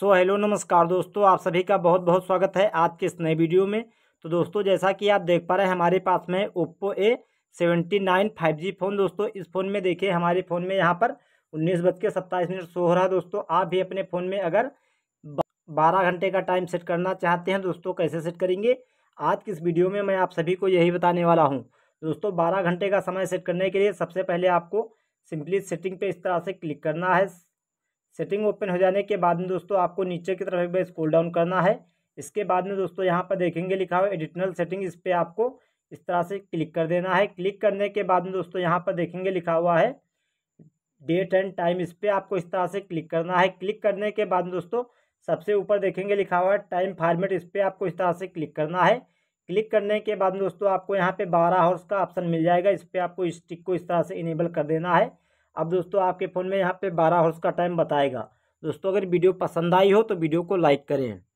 so hello नमस्कार दोस्तों आप सभी का बहुत बहुत स्वागत है आज के इस नए वीडियो में तो दोस्तों जैसा कि आप देख पा रहे हैं हमारे पास में Oppo A seventy nine five G phone दोस्तों इस फ़ोन में देखिए हमारे फ़ोन में यहाँ पर उन्नीस बज के सत्ताईस मिनट शो हो रहा है दोस्तों आप भी अपने फ़ोन में अगर बारह घंटे का टाइम सेट करना चाहते हैं दोस्तों कैसे सेट करेंगे आज की इस वीडियो में मैं आप सभी को यही बताने वाला हूँ दोस्तों बारह घंटे का समय सेट करने के लिए सबसे पहले आपको सिंपली सेटिंग पे इस तरह से क्लिक करना है सेटिंग ओपन हो जाने के बाद में दोस्तों आपको नीचे की तरफ एक बार स्कूल डाउन करना है इसके बाद में दोस्तों यहाँ पर देखेंगे लिखा हुआ एडिशनल सेटिंग इस पर आपको इस तरह से क्लिक कर देना है क्लिक करने के बाद में दोस्तों यहाँ पर देखेंगे लिखा हुआ है डेट एंड टाइम इस पर आपको इस तरह से क्लिक करना है क्लिक करने के बाद दोस्तों सबसे ऊपर देखेंगे लिखा हुआ है टाइम फार्मेट इस पर आपको इस तरह से क्लिक करना है क्लिक करने के बाद दोस्तों आपको यहाँ पे बारह आवर्स का ऑप्शन मिल जाएगा इस पर आपको स्टिक को इस तरह से इनेबल कर देना है अब दोस्तों आपके फ़ोन में यहाँ पे बारह हॉर्स का टाइम बताएगा दोस्तों अगर वीडियो पसंद आई हो तो वीडियो को लाइक करें